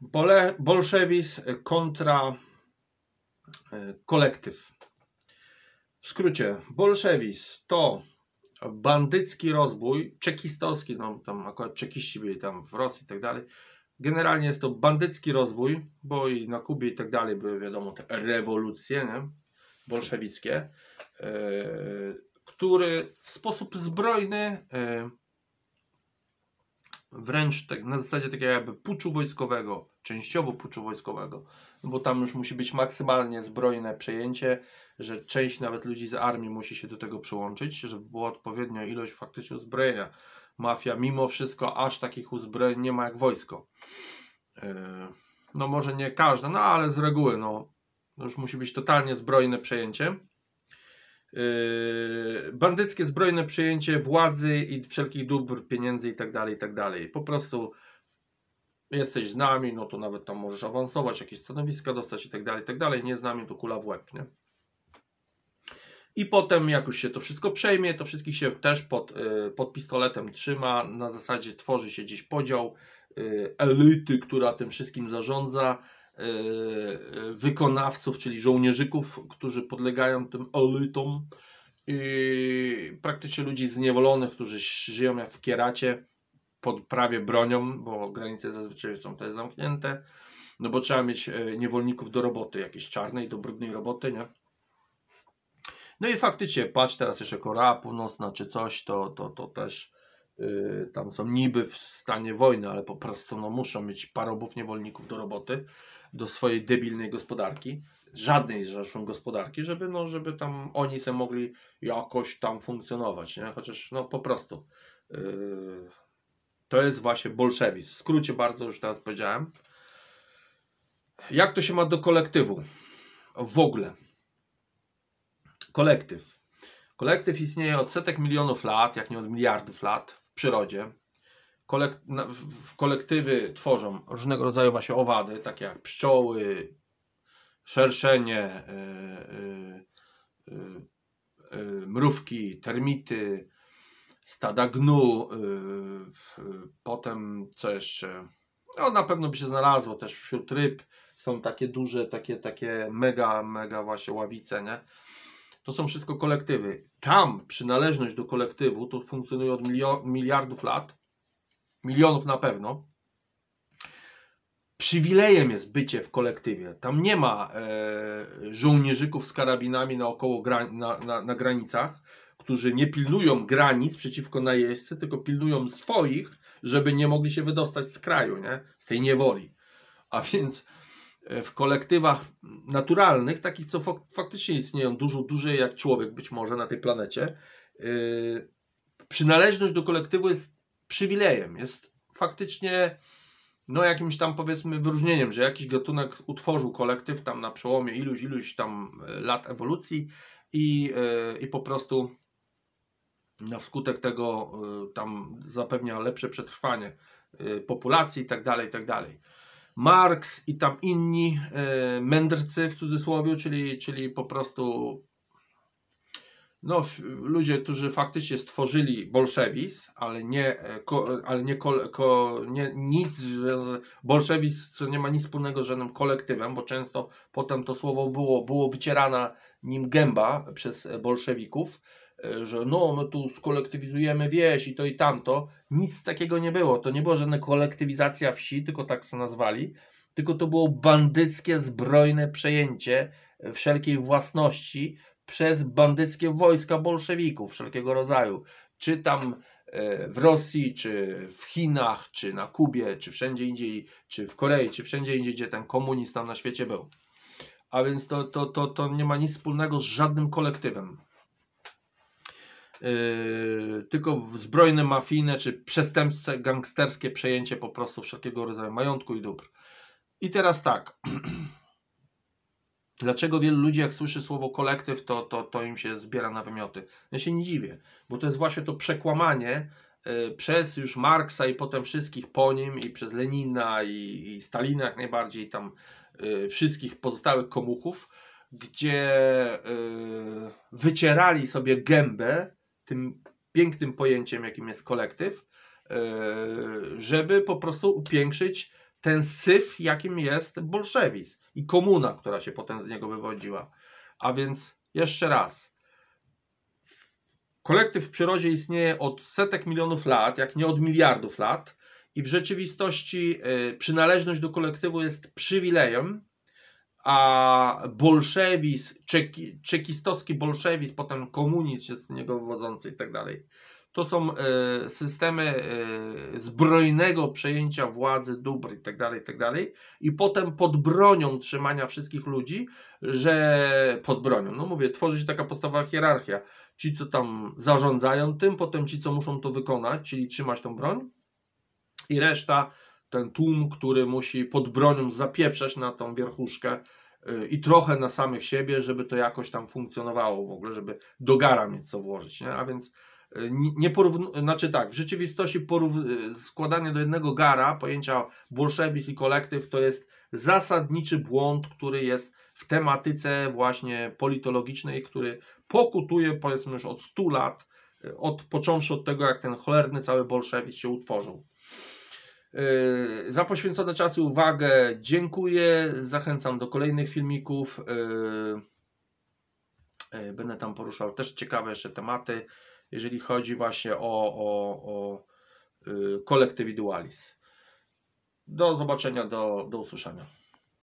Bole, bolszewizm kontra e, kolektyw. W skrócie, bolszewizm to bandycki rozbój, czekistowski, no tam akurat czekiści byli tam w Rosji i tak dalej. Generalnie jest to bandycki rozbój, bo i na Kubie i tak dalej były wiadomo te rewolucje nie? bolszewickie, yy, który w sposób zbrojny yy, wręcz tak, na zasadzie takiego jakby puczu wojskowego, częściowo puczu wojskowego, bo tam już musi być maksymalnie zbrojne przejęcie, że część nawet ludzi z armii musi się do tego przyłączyć, żeby była odpowiednia ilość faktycznie uzbrojenia. Mafia mimo wszystko aż takich uzbrojeń nie ma jak wojsko. E, no może nie każda, no ale z reguły no, już musi być totalnie zbrojne przejęcie. Yy, bandyckie zbrojne przejęcie władzy i wszelkich dóbr, pieniędzy i i tak dalej tak dalej Po prostu jesteś z nami, no to nawet tam możesz awansować, jakieś stanowiska dostać i i tak dalej tak dalej Nie z nami, to kula w łeb, nie? I potem, jak już się to wszystko przejmie, to wszystkich się też pod, yy, pod pistoletem trzyma. Na zasadzie tworzy się gdzieś podział yy, elity, która tym wszystkim zarządza. E, e, wykonawców, czyli żołnierzyków, którzy podlegają tym elitom i praktycznie ludzi zniewolonych, którzy żyją jak w kieracie pod prawie bronią, bo granice zazwyczaj są te zamknięte, no bo trzeba mieć e, niewolników do roboty, jakiejś czarnej, do brudnej roboty, nie? No i faktycznie, patrz teraz jeszcze Korea Północna czy coś, to, to, to też Y, tam są niby w stanie wojny, ale po prostu no, muszą mieć parobów niewolników do roboty, do swojej debilnej gospodarki, żadnej zresztą gospodarki, żeby, no, żeby tam oni se mogli jakoś tam funkcjonować, nie? chociaż no po prostu. Yy, to jest właśnie bolszewizm. W skrócie bardzo już teraz powiedziałem. Jak to się ma do kolektywu? W ogóle. Kolektyw. Kolektyw istnieje od setek milionów lat, jak nie od miliardów lat przyrodzie. Kolek w kolektywy tworzą różnego rodzaju właśnie owady, takie jak pszczoły, szerszenie, yy, yy, yy, mrówki, termity, stada gnu, e, potem co jeszcze? No na pewno by się znalazło też wśród ryb. Są takie duże, takie, takie mega, mega właśnie ławice, nie? To są wszystko kolektywy. Tam przynależność do kolektywu to funkcjonuje od miliardów lat, milionów na pewno. Przywilejem jest bycie w kolektywie. Tam nie ma e, żołnierzyków z karabinami na, na, na granicach, którzy nie pilnują granic przeciwko najeździe, tylko pilnują swoich, żeby nie mogli się wydostać z kraju, nie? z tej niewoli. A więc e, w kolektywach naturalnych, takich, co fak faktycznie istnieją dużo dłużej jak człowiek być może na tej planecie, yy, przynależność do kolektywu jest przywilejem, jest faktycznie no jakimś tam powiedzmy wyróżnieniem, że jakiś gatunek utworzył kolektyw tam na przełomie iluś, iluś tam e, lat ewolucji i, yy, i po prostu na skutek tego yy, tam zapewnia lepsze przetrwanie populacji i tak dalej, i tak dalej. Marx i tam inni e, mędrcy w cudzysłowie, czyli, czyli po prostu no, ludzie, którzy faktycznie stworzyli bolszewizm, ale nie, e, ko, ale nie, ko, ko, nie nic, bolszewizm co nie ma nic wspólnego z żadnym kolektywem, bo często potem to słowo było, było wycierana nim gęba przez e, bolszewików. E, że no, my tu skolektywizujemy wieś i to i tamto. Nic takiego nie było. To nie była żadna kolektywizacja wsi, tylko tak se nazwali. Tylko to było bandyckie, zbrojne przejęcie wszelkiej własności przez bandyckie wojska bolszewików wszelkiego rodzaju. Czy tam e, w Rosji, czy w Chinach, czy na Kubie, czy wszędzie indziej, czy w Korei, czy wszędzie indziej, gdzie ten komunizm tam na świecie był. A więc to, to, to, to nie ma nic wspólnego z żadnym kolektywem. Yy, tylko zbrojne, mafijne czy przestępstwo gangsterskie przejęcie po prostu wszelkiego rodzaju majątku i dóbr. I teraz tak. Dlaczego wielu ludzi, jak słyszy słowo kolektyw, to, to, to im się zbiera na wymioty? Ja się nie dziwię, bo to jest właśnie to przekłamanie yy, przez już Marksa i potem wszystkich po nim i przez Lenina i, i Stalina jak najbardziej tam yy, wszystkich pozostałych komuchów, gdzie wycierali sobie gębę tym pięknym pojęciem, jakim jest kolektyw, e, żeby po prostu upiększyć ten syf, jakim jest bolszewizm i komuna, która się potem z niego wywodziła. A więc jeszcze raz. Kolektyw w przyrodzie istnieje od setek milionów lat, jak nie od miliardów lat, i w rzeczywistości e, przynależność do kolektywu jest przywilejem, a bolszewizm, czeki, czekistowski bolszewizm, potem komunizm się z niego wywodzący i tak dalej. To są y, systemy y, zbrojnego przejęcia władzy, dóbr i tak dalej, i tak dalej. I potem pod bronią trzymania wszystkich ludzi, że pod bronią, no mówię, tworzy się taka podstawowa hierarchia. Ci, co tam zarządzają tym, potem ci, co muszą to wykonać, czyli trzymać tą broń i reszta ten tłum, który musi pod bronią zapieprzać na tą wierchuszkę y, i trochę na samych siebie, żeby to jakoś tam funkcjonowało w ogóle, żeby do gara mieć co włożyć, nie? A więc y, nie porównu- znaczy tak, w rzeczywistości porów- y, składanie do jednego gara pojęcia bolszewik i kolektyw to jest zasadniczy błąd, który jest w tematyce właśnie politologicznej, który pokutuje powiedzmy już od 100 lat, od, począwszy od tego, jak ten cholerny cały bolszewik się utworzył. E, za poświęcone czas i uwagę dziękuję. Zachęcam do kolejnych filmików. E, e, będę tam poruszał też ciekawe jeszcze tematy, jeżeli chodzi właśnie o, o, o Do zobaczenia, do, do usłyszenia.